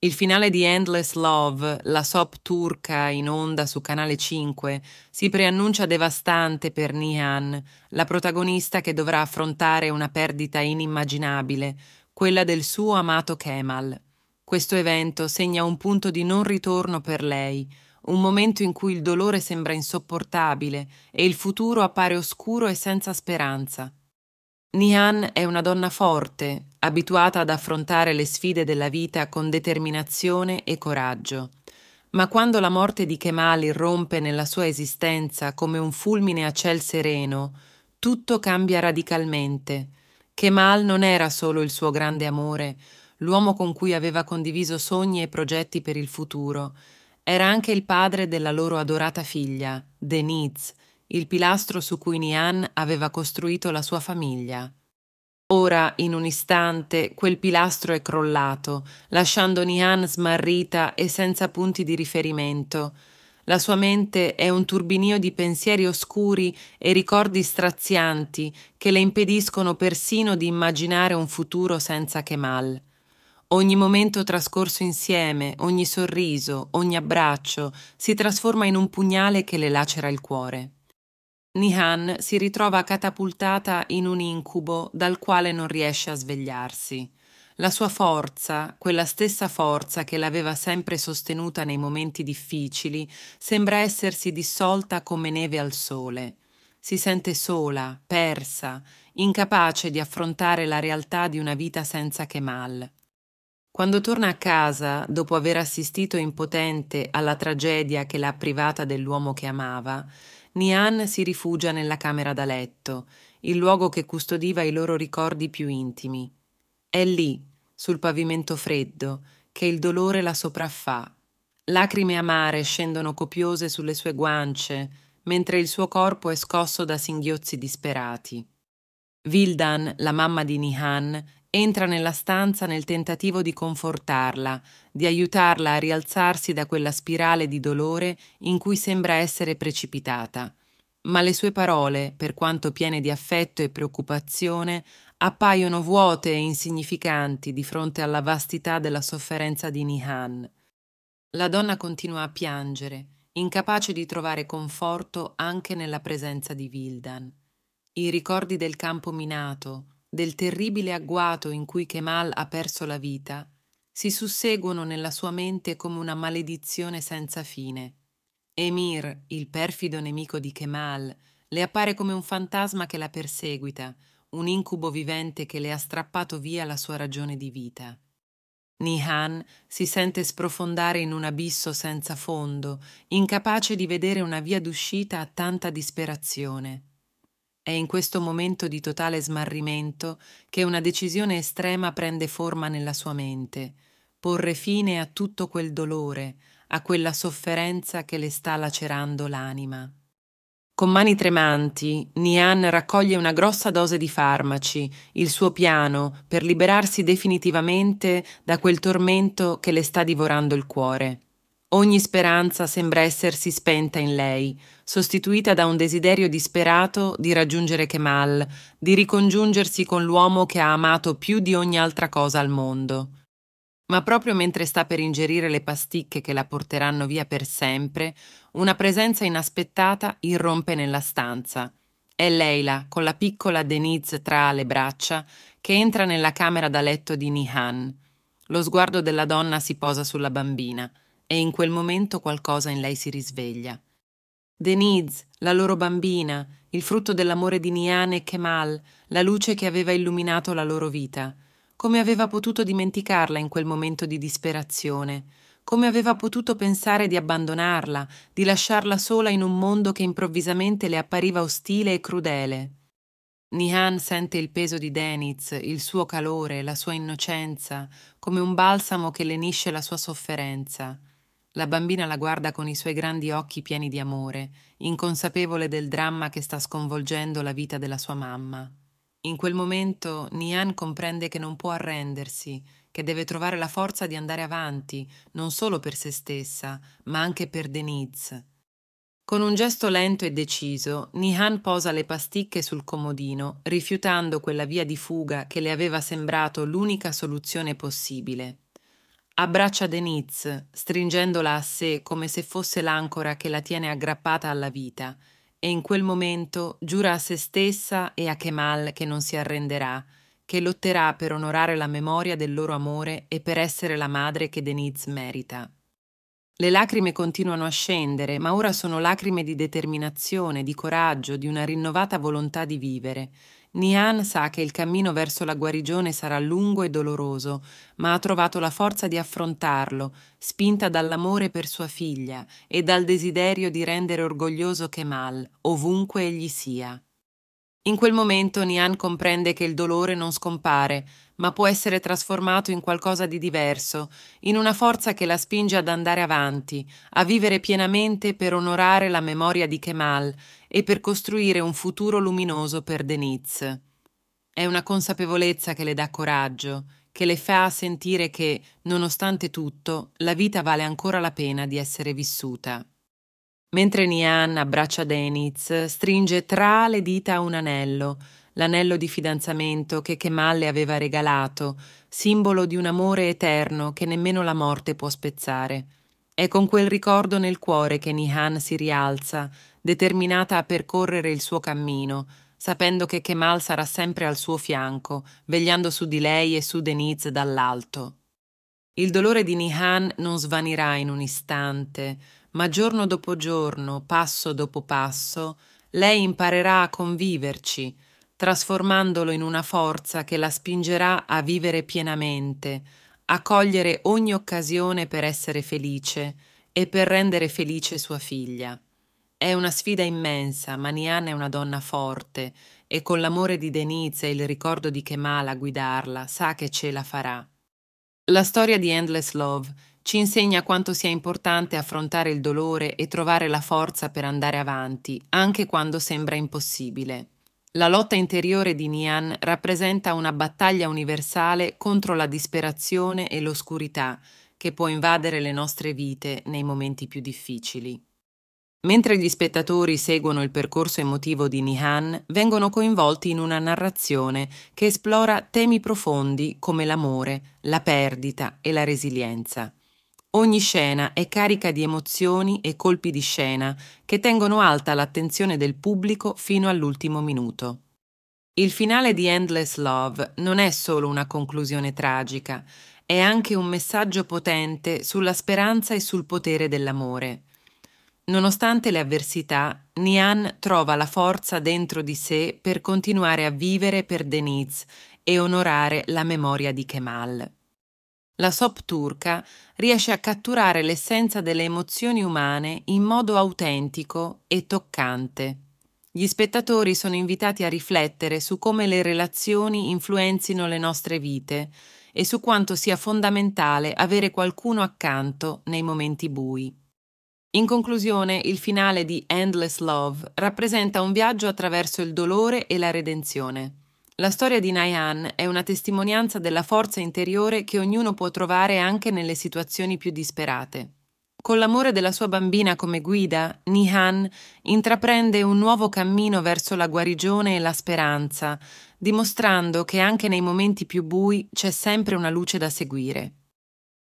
Il finale di Endless Love, la soap turca in onda su Canale 5, si preannuncia devastante per Nihan, la protagonista che dovrà affrontare una perdita inimmaginabile, quella del suo amato Kemal. Questo evento segna un punto di non ritorno per lei, un momento in cui il dolore sembra insopportabile e il futuro appare oscuro e senza speranza. Nihan è una donna forte, abituata ad affrontare le sfide della vita con determinazione e coraggio. Ma quando la morte di Kemal irrompe nella sua esistenza come un fulmine a ciel sereno, tutto cambia radicalmente. Kemal non era solo il suo grande amore, l'uomo con cui aveva condiviso sogni e progetti per il futuro, era anche il padre della loro adorata figlia, Denise, il pilastro su cui Nian aveva costruito la sua famiglia. Ora, in un istante, quel pilastro è crollato, lasciando Nihan smarrita e senza punti di riferimento. La sua mente è un turbinio di pensieri oscuri e ricordi strazianti che le impediscono persino di immaginare un futuro senza Kemal. Ogni momento trascorso insieme, ogni sorriso, ogni abbraccio si trasforma in un pugnale che le lacera il cuore. Nihan si ritrova catapultata in un incubo dal quale non riesce a svegliarsi. La sua forza, quella stessa forza che l'aveva sempre sostenuta nei momenti difficili, sembra essersi dissolta come neve al sole. Si sente sola, persa, incapace di affrontare la realtà di una vita senza Kemal. Quando torna a casa, dopo aver assistito impotente alla tragedia che l'ha privata dell'uomo che amava, Nian si rifugia nella camera da letto, il luogo che custodiva i loro ricordi più intimi. È lì, sul pavimento freddo, che il dolore la sopraffà. Lacrime amare scendono copiose sulle sue guance, mentre il suo corpo è scosso da singhiozzi disperati. Vildan, la mamma di Nihan, entra nella stanza nel tentativo di confortarla, di aiutarla a rialzarsi da quella spirale di dolore in cui sembra essere precipitata ma le sue parole, per quanto piene di affetto e preoccupazione, appaiono vuote e insignificanti di fronte alla vastità della sofferenza di Nihan. La donna continua a piangere, incapace di trovare conforto anche nella presenza di Vildan. I ricordi del campo minato, del terribile agguato in cui Kemal ha perso la vita, si susseguono nella sua mente come una maledizione senza fine. Emir, il perfido nemico di Kemal, le appare come un fantasma che la perseguita, un incubo vivente che le ha strappato via la sua ragione di vita. Nihan si sente sprofondare in un abisso senza fondo, incapace di vedere una via d'uscita a tanta disperazione. È in questo momento di totale smarrimento che una decisione estrema prende forma nella sua mente, porre fine a tutto quel dolore, a quella sofferenza che le sta lacerando l'anima. Con mani tremanti, Nian raccoglie una grossa dose di farmaci, il suo piano per liberarsi definitivamente da quel tormento che le sta divorando il cuore. Ogni speranza sembra essersi spenta in lei, sostituita da un desiderio disperato di raggiungere Kemal, di ricongiungersi con l'uomo che ha amato più di ogni altra cosa al mondo. Ma proprio mentre sta per ingerire le pasticche che la porteranno via per sempre, una presenza inaspettata irrompe nella stanza. È Leila, con la piccola Denise tra le braccia, che entra nella camera da letto di Nihan. Lo sguardo della donna si posa sulla bambina e in quel momento qualcosa in lei si risveglia. Denise, la loro bambina, il frutto dell'amore di Nihan e Kemal, la luce che aveva illuminato la loro vita – come aveva potuto dimenticarla in quel momento di disperazione? Come aveva potuto pensare di abbandonarla, di lasciarla sola in un mondo che improvvisamente le appariva ostile e crudele? Nihan sente il peso di Deniz, il suo calore, la sua innocenza, come un balsamo che lenisce la sua sofferenza. La bambina la guarda con i suoi grandi occhi pieni di amore, inconsapevole del dramma che sta sconvolgendo la vita della sua mamma. In quel momento Nian comprende che non può arrendersi, che deve trovare la forza di andare avanti, non solo per se stessa, ma anche per Denise. Con un gesto lento e deciso, Nihan posa le pasticche sul comodino, rifiutando quella via di fuga che le aveva sembrato l'unica soluzione possibile. Abbraccia Denise, stringendola a sé come se fosse l'ancora che la tiene aggrappata alla vita, e in quel momento giura a se stessa e a Kemal che non si arrenderà, che lotterà per onorare la memoria del loro amore e per essere la madre che Deniz merita. Le lacrime continuano a scendere, ma ora sono lacrime di determinazione, di coraggio, di una rinnovata volontà di vivere, Nihan sa che il cammino verso la guarigione sarà lungo e doloroso, ma ha trovato la forza di affrontarlo, spinta dall'amore per sua figlia e dal desiderio di rendere orgoglioso Kemal, ovunque egli sia. In quel momento Nian comprende che il dolore non scompare, ma può essere trasformato in qualcosa di diverso, in una forza che la spinge ad andare avanti, a vivere pienamente per onorare la memoria di Kemal e per costruire un futuro luminoso per Deniz. È una consapevolezza che le dà coraggio, che le fa sentire che, nonostante tutto, la vita vale ancora la pena di essere vissuta. Mentre Nian abbraccia Deniz, stringe tra le dita un anello, l'anello di fidanzamento che Kemal le aveva regalato, simbolo di un amore eterno che nemmeno la morte può spezzare. È con quel ricordo nel cuore che Nihan si rialza, determinata a percorrere il suo cammino, sapendo che Kemal sarà sempre al suo fianco, vegliando su di lei e su Deniz dall'alto. Il dolore di Nihan non svanirà in un istante, ma giorno dopo giorno, passo dopo passo, lei imparerà a conviverci, trasformandolo in una forza che la spingerà a vivere pienamente, a cogliere ogni occasione per essere felice e per rendere felice sua figlia. È una sfida immensa, ma Nian è una donna forte e con l'amore di Denise e il ricordo di Kemal a guidarla sa che ce la farà. La storia di Endless Love ci insegna quanto sia importante affrontare il dolore e trovare la forza per andare avanti, anche quando sembra impossibile. La lotta interiore di Nian rappresenta una battaglia universale contro la disperazione e l'oscurità che può invadere le nostre vite nei momenti più difficili. Mentre gli spettatori seguono il percorso emotivo di Nihan, vengono coinvolti in una narrazione che esplora temi profondi come l'amore, la perdita e la resilienza. Ogni scena è carica di emozioni e colpi di scena che tengono alta l'attenzione del pubblico fino all'ultimo minuto. Il finale di Endless Love non è solo una conclusione tragica, è anche un messaggio potente sulla speranza e sul potere dell'amore. Nonostante le avversità, Nian trova la forza dentro di sé per continuare a vivere per Denise e onorare la memoria di Kemal. La SOP turca riesce a catturare l'essenza delle emozioni umane in modo autentico e toccante. Gli spettatori sono invitati a riflettere su come le relazioni influenzino le nostre vite e su quanto sia fondamentale avere qualcuno accanto nei momenti bui. In conclusione, il finale di Endless Love rappresenta un viaggio attraverso il dolore e la redenzione. La storia di Nayan è una testimonianza della forza interiore che ognuno può trovare anche nelle situazioni più disperate. Con l'amore della sua bambina come guida, Nihan intraprende un nuovo cammino verso la guarigione e la speranza, dimostrando che anche nei momenti più bui c'è sempre una luce da seguire.